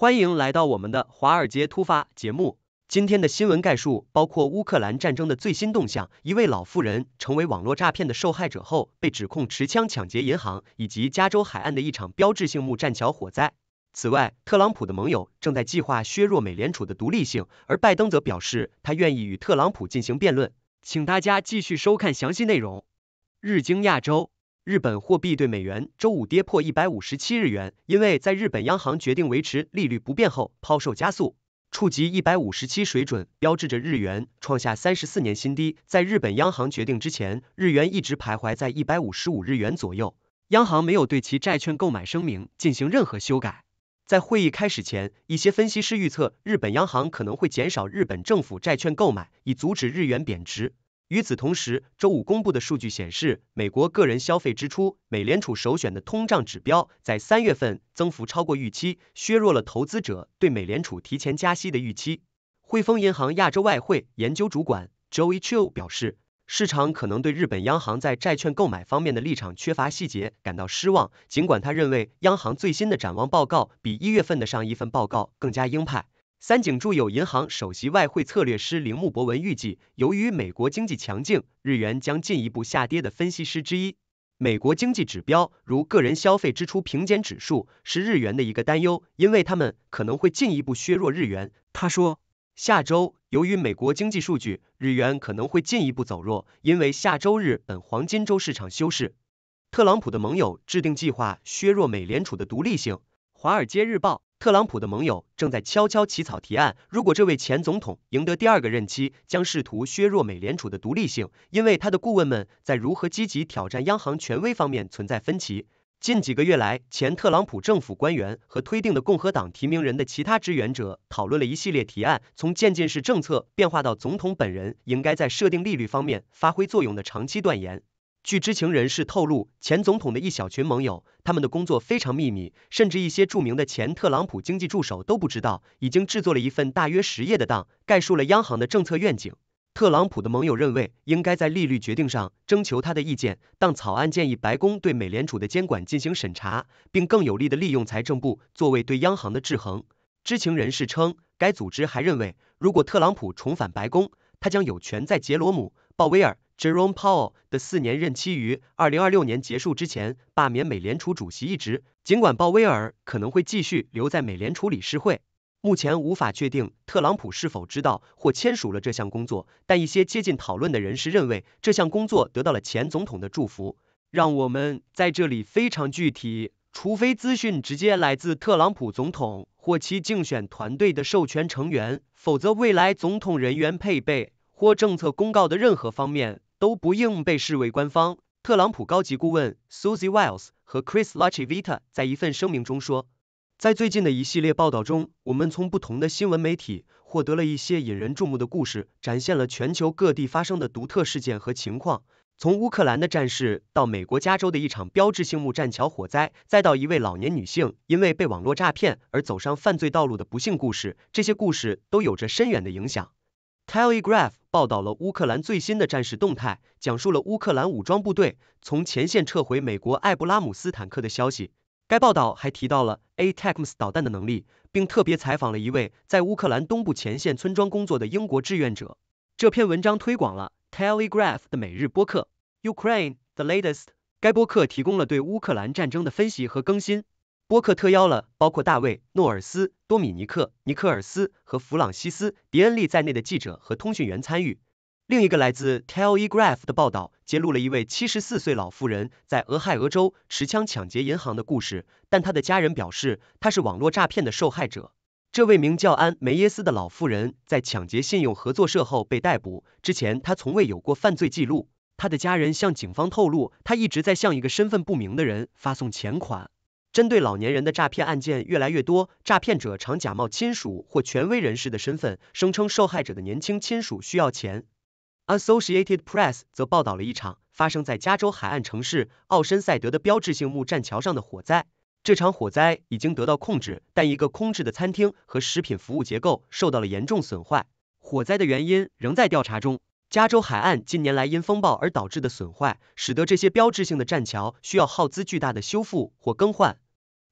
欢迎来到我们的华尔街突发节目。今天的新闻概述包括乌克兰战争的最新动向，一位老妇人成为网络诈骗的受害者后被指控持枪抢劫银行，以及加州海岸的一场标志性木栈桥火灾。此外，特朗普的盟友正在计划削弱美联储的独立性，而拜登则表示他愿意与特朗普进行辩论。请大家继续收看详细内容。日经亚洲。日本货币对美元周五跌破一百五十七日元，因为在日本央行决定维持利率不变后，抛售加速，触及一百五十七水准，标志着日元创下三十四年新低。在日本央行决定之前，日元一直徘徊在一百五十五日元左右。央行没有对其债券购买声明进行任何修改。在会议开始前，一些分析师预测，日本央行可能会减少日本政府债券购买，以阻止日元贬值。与此同时，周五公布的数据显示，美国个人消费支出（美联储首选的通胀指标）在三月份增幅超过预期，削弱了投资者对美联储提前加息的预期。汇丰银行亚洲外汇研究主管 Joey Chiu 表示，市场可能对日本央行在债券购买方面的立场缺乏细节感到失望，尽管他认为央行最新的展望报告比一月份的上一份报告更加鹰派。三井住友银行首席外汇策略师铃木博文预计，由于美国经济强劲，日元将进一步下跌的分析师之一。美国经济指标如个人消费支出平减指数是日元的一个担忧，因为他们可能会进一步削弱日元。他说，下周由于美国经济数据，日元可能会进一步走弱，因为下周日本黄金周市场休市。特朗普的盟友制定计划削弱美联储的独立性。《华尔街日报》特朗普的盟友正在悄悄起草提案，如果这位前总统赢得第二个任期，将试图削弱美联储的独立性，因为他的顾问们在如何积极挑战央行权威方面存在分歧。近几个月来，前特朗普政府官员和推定的共和党提名人的其他支援者讨论了一系列提案，从渐进式政策变化到总统本人应该在设定利率方面发挥作用的长期断言。据知情人士透露，前总统的一小群盟友，他们的工作非常秘密，甚至一些著名的前特朗普经济助手都不知道，已经制作了一份大约十页的档，概述了央行的政策愿景。特朗普的盟友认为，应该在利率决定上征求他的意见。档草案建议白宫对美联储的监管进行审查，并更有力地利用财政部作为对央行的制衡。知情人士称，该组织还认为，如果特朗普重返白宫，他将有权在杰罗姆·鲍威尔。Jerome Powell 的四年任期于二零二六年结束之前罢免美联储主席一职。尽管鲍威尔可能会继续留在美联储理事会，目前无法确定特朗普是否知道或签署了这项工作。但一些接近讨论的人士认为，这项工作得到了前总统的祝福。让我们在这里非常具体：除非资讯直接来自特朗普总统或其竞选团队的授权成员，否则未来总统人员配备或政策公告的任何方面。都不应被视为官方。特朗普高级顾问 Susie Wells 和 Chris Lachivita 在一份声明中说：“在最近的一系列报道中，我们从不同的新闻媒体获得了一些引人注目的故事，展现了全球各地发生的独特事件和情况。从乌克兰的战事到美国加州的一场标志性木栈桥火灾，再到一位老年女性因为被网络诈骗而走上犯罪道路的不幸故事，这些故事都有着深远的影响。” Telegraph 报道了乌克兰最新的战事动态，讲述了乌克兰武装部队从前线撤回美国艾布拉姆斯坦克的消息。该报道还提到了 Atams 导弹的能力，并特别采访了一位在乌克兰东部前线村庄工作的英国志愿者。这篇文章推广了 Telegraph 的每日播客 Ukraine: The Latest。该播客提供了对乌克兰战争的分析和更新。波克特邀了包括大卫·诺尔斯、多米尼克·尼克尔斯和弗朗西斯·迪恩利在内的记者和通讯员参与。另一个来自《Telegraph》的报道揭露了一位74岁老妇人在俄亥俄州持枪抢劫银行的故事，但她的家人表示她是网络诈骗的受害者。这位名叫安·梅耶斯的老妇人在抢劫信用合作社后被逮捕，之前她从未有过犯罪记录。她的家人向警方透露，她一直在向一个身份不明的人发送钱款。针对老年人的诈骗案件越来越多，诈骗者常假冒亲属或权威人士的身份，声称受害者的年轻亲属需要钱。Associated Press 则报道了一场发生在加州海岸城市奥申赛德的标志性木栈桥上的火灾，这场火灾已经得到控制，但一个空置的餐厅和食品服务结构受到了严重损坏，火灾的原因仍在调查中。加州海岸近年来因风暴而导致的损坏，使得这些标志性的栈桥需要耗资巨大的修复或更换。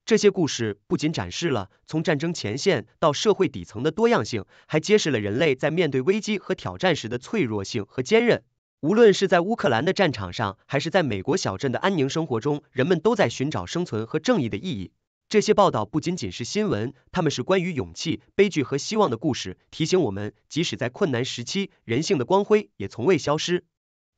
这些故事不仅展示了从战争前线到社会底层的多样性，还揭示了人类在面对危机和挑战时的脆弱性和坚韧。无论是在乌克兰的战场上，还是在美国小镇的安宁生活中，人们都在寻找生存和正义的意义。这些报道不仅仅是新闻，他们是关于勇气、悲剧和希望的故事，提醒我们，即使在困难时期，人性的光辉也从未消失。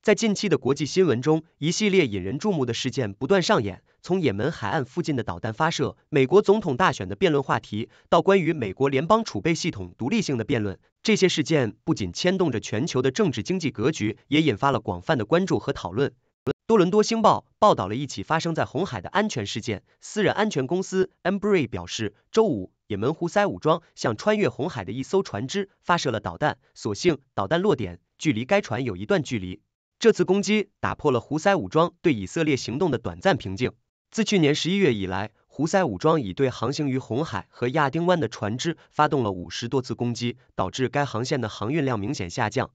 在近期的国际新闻中，一系列引人注目的事件不断上演，从也门海岸附近的导弹发射、美国总统大选的辩论话题，到关于美国联邦储备系统独立性的辩论，这些事件不仅牵动着全球的政治经济格局，也引发了广泛的关注和讨论。多伦多星报报道了一起发生在红海的安全事件。私人安全公司 Embry 表示，周五也门胡塞武装向穿越红海的一艘船只发射了导弹，所幸导弹落点距离该船有一段距离。这次攻击打破了胡塞武装对以色列行动的短暂平静。自去年十一月以来，胡塞武装已对航行于红海和亚丁湾的船只发动了五十多次攻击，导致该航线的航运量明显下降。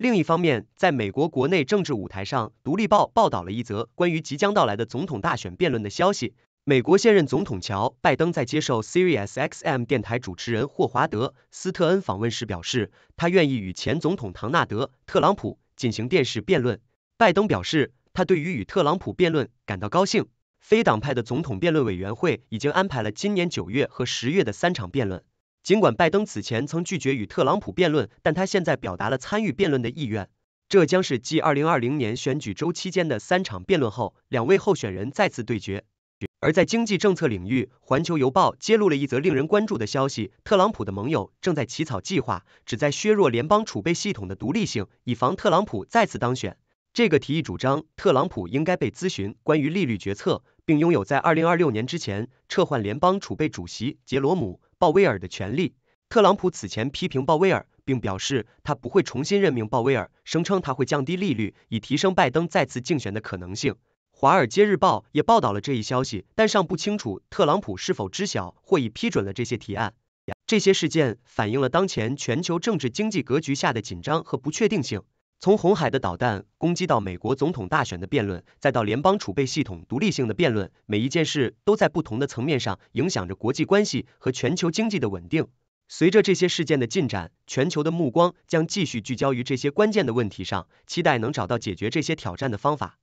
另一方面，在美国国内政治舞台上，《独立报》报道了一则关于即将到来的总统大选辩论的消息。美国现任总统乔·拜登在接受 SiriusXM 电台主持人霍华德·斯特恩访问时表示，他愿意与前总统唐纳德·特朗普进行电视辩论。拜登表示，他对于与特朗普辩论感到高兴。非党派的总统辩论委员会已经安排了今年九月和十月的三场辩论。尽管拜登此前曾拒绝与特朗普辩论，但他现在表达了参与辩论的意愿。这将是继二零二零年选举周期间的三场辩论后，两位候选人再次对决。而在经济政策领域，《环球邮报》揭露了一则令人关注的消息：特朗普的盟友正在起草计划，旨在削弱联邦储备系统的独立性，以防特朗普再次当选。这个提议主张，特朗普应该被咨询关于利率决策。并拥有在二零二六年之前撤换联邦储备主席杰罗姆·鲍威尔的权利。特朗普此前批评鲍威尔，并表示他不会重新任命鲍威尔，声称他会降低利率以提升拜登再次竞选的可能性。《华尔街日报》也报道了这一消息，但尚不清楚特朗普是否知晓或已批准了这些提案。这些事件反映了当前全球政治经济格局下的紧张和不确定性。从红海的导弹攻击到美国总统大选的辩论，再到联邦储备系统独立性的辩论，每一件事都在不同的层面上影响着国际关系和全球经济的稳定。随着这些事件的进展，全球的目光将继续聚焦于这些关键的问题上，期待能找到解决这些挑战的方法。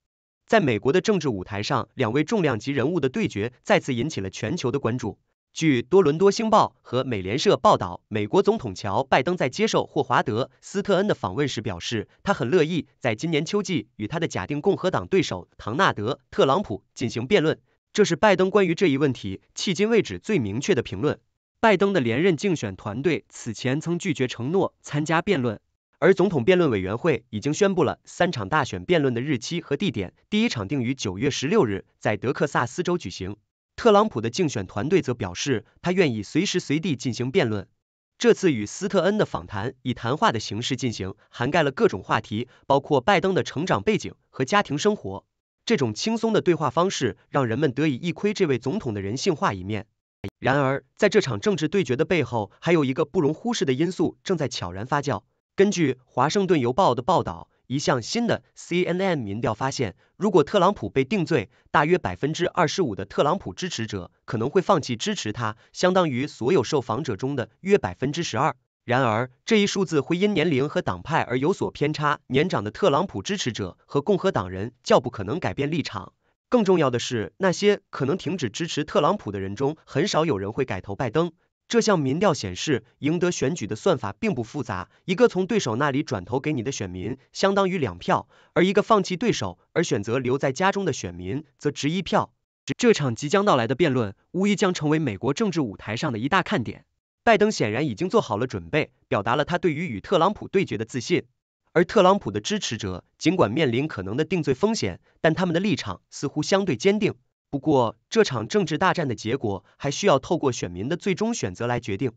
在美国的政治舞台上，两位重量级人物的对决再次引起了全球的关注。据《多伦多星报》和美联社报道，美国总统乔·拜登在接受霍华德·斯特恩的访问时表示，他很乐意在今年秋季与他的假定共和党对手唐纳德·特朗普进行辩论。这是拜登关于这一问题迄今为止最明确的评论。拜登的连任竞选团队此前曾拒绝承诺参加辩论，而总统辩论委员会已经宣布了三场大选辩论的日期和地点，第一场定于九月十六日在德克萨斯州举行。特朗普的竞选团队则表示，他愿意随时随地进行辩论。这次与斯特恩的访谈以谈话的形式进行，涵盖了各种话题，包括拜登的成长背景和家庭生活。这种轻松的对话方式让人们得以一窥这位总统的人性化一面。然而，在这场政治对决的背后，还有一个不容忽视的因素正在悄然发酵。根据《华盛顿邮报》的报道。一项新的 CNN 民调发现，如果特朗普被定罪，大约百分之二十五的特朗普支持者可能会放弃支持他，相当于所有受访者中的约百分之十二。然而，这一数字会因年龄和党派而有所偏差。年长的特朗普支持者和共和党人较不可能改变立场。更重要的是，那些可能停止支持特朗普的人中，很少有人会改投拜登。这项民调显示，赢得选举的算法并不复杂：一个从对手那里转投给你的选民相当于两票，而一个放弃对手而选择留在家中的选民则值一票。这场即将到来的辩论无疑将成为美国政治舞台上的一大看点。拜登显然已经做好了准备，表达了他对于与特朗普对决的自信。而特朗普的支持者尽管面临可能的定罪风险，但他们的立场似乎相对坚定。不过，这场政治大战的结果还需要透过选民的最终选择来决定。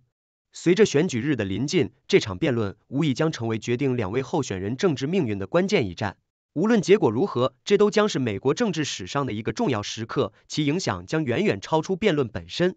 随着选举日的临近，这场辩论无疑将成为决定两位候选人政治命运的关键一战。无论结果如何，这都将是美国政治史上的一个重要时刻，其影响将远远超出辩论本身。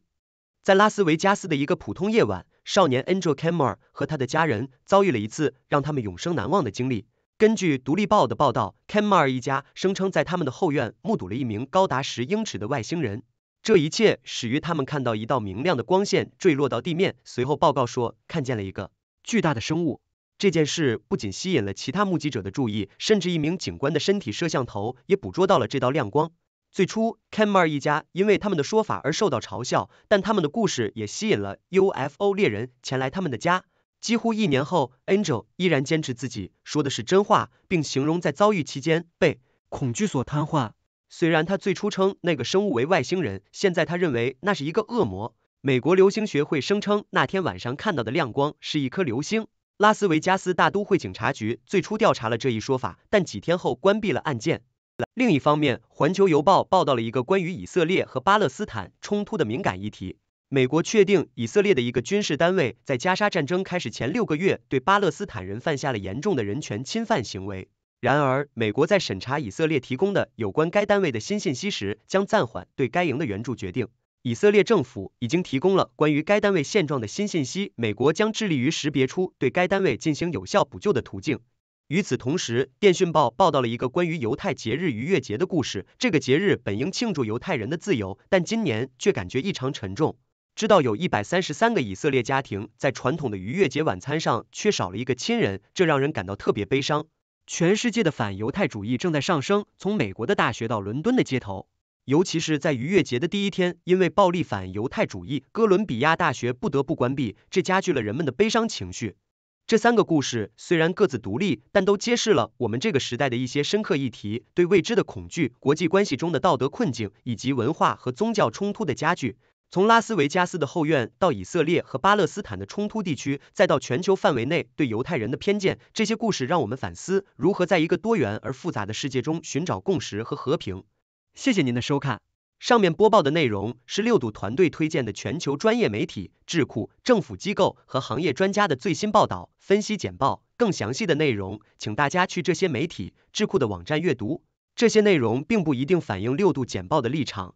在拉斯维加斯的一个普通夜晚，少年 a n g e l c a m e r 和他的家人遭遇了一次让他们永生难忘的经历。根据《独立报》的报道，Kenmar 一家声称在他们的后院目睹了一名高达十英尺的外星人。这一切始于他们看到一道明亮的光线坠落到地面，随后报告说看见了一个巨大的生物。这件事不仅吸引了其他目击者的注意，甚至一名警官的身体摄像头也捕捉到了这道亮光。最初，Kenmar 一家因为他们的说法而受到嘲笑，但他们的故事也吸引了 UFO 猎人前来他们的家。几乎一年后，Angel 依然坚持自己说的是真话，并形容在遭遇期间被恐惧所瘫痪。虽然他最初称那个生物为外星人，现在他认为那是一个恶魔。美国流星学会声称那天晚上看到的亮光是一颗流星。拉斯维加斯大都会警察局最初调查了这一说法，但几天后关闭了案件。另一方面，《环球邮报》报道了一个关于以色列和巴勒斯坦冲突的敏感议题。美国确定以色列的一个军事单位在加沙战争开始前六个月对巴勒斯坦人犯下了严重的人权侵犯行为。然而，美国在审查以色列提供的有关该单位的新信息时，将暂缓对该营的援助决定。以色列政府已经提供了关于该单位现状的新信息，美国将致力于识别出对该单位进行有效补救的途径。与此同时，《电讯报》报道了一个关于犹太节日逾越节的故事。这个节日本应庆祝犹太人的自由，但今年却感觉异常沉重。知道有一百三十三个以色列家庭在传统的逾越节晚餐上缺少了一个亲人，这让人感到特别悲伤。全世界的反犹太主义正在上升，从美国的大学到伦敦的街头，尤其是在逾越节的第一天，因为暴力反犹太主义，哥伦比亚大学不得不关闭，这加剧了人们的悲伤情绪。这三个故事虽然各自独立，但都揭示了我们这个时代的一些深刻议题：对未知的恐惧、国际关系中的道德困境，以及文化和宗教冲突的加剧。从拉斯维加斯的后院到以色列和巴勒斯坦的冲突地区，再到全球范围内对犹太人的偏见，这些故事让我们反思如何在一个多元而复杂的世界中寻找共识和和平。谢谢您的收看。上面播报的内容是六度团队推荐的全球专业媒体、智库、政府机构和行业专家的最新报道、分析简报。更详细的内容，请大家去这些媒体、智库的网站阅读。这些内容并不一定反映六度简报的立场。